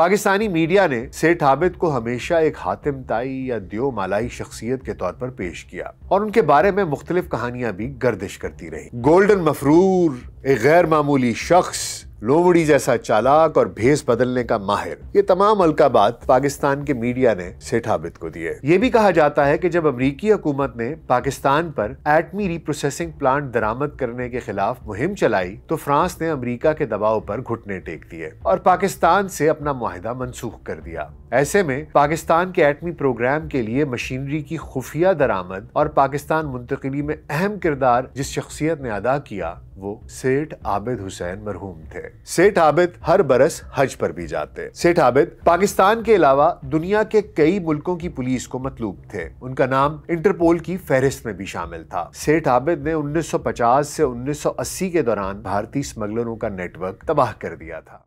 Pakistani media ने सेठ आबिद को हमेशा एक हातिम ताई या दियो मालाई शख्सियत के तौर पर पेश किया और उनके बारे में मुख्तलिफ कहानियां भी गर्दिश करती रही गोल्डन मफरूर एक गैर मामूली शख्स लोमड़ी जैसा चालाक और भेस बदलने का माहिर ये तमाम अलकाबाद पाकिस्तान के मीडिया ने सेठाबित को दिए ये भी कहा जाता है कि जब अमरीकी हुकूमत ने पाकिस्तान पर एटमी रीप्रोसेसिंग प्लांट दरामद करने के खिलाफ मुहिम चलाई तो फ्रांस ने अमरीका के दबाव पर घुटने टेक दिए और पाकिस्तान से अपना माहिदा मनसूख कर दिया ऐसे में पाकिस्तान के एटमी प्रोग्राम के लिए मशीनरी की खुफिया दरामद और पाकिस्तान मुंतकली में अहम किरदार जिस शख्सियत ने अदा किया वो सेठ आबिद हुसैन मरहूम थे सेठ आबिद हर बरस हज पर भी जाते सेठ आबिद पाकिस्तान के अलावा दुनिया के कई मुल्कों की पुलिस को मतलूब थे उनका नाम इंटरपोल की फहरिस्त में भी शामिल था सेठ आबिद ने 1950 से 1980 के दौरान भारतीय स्मगलरों का नेटवर्क तबाह कर दिया था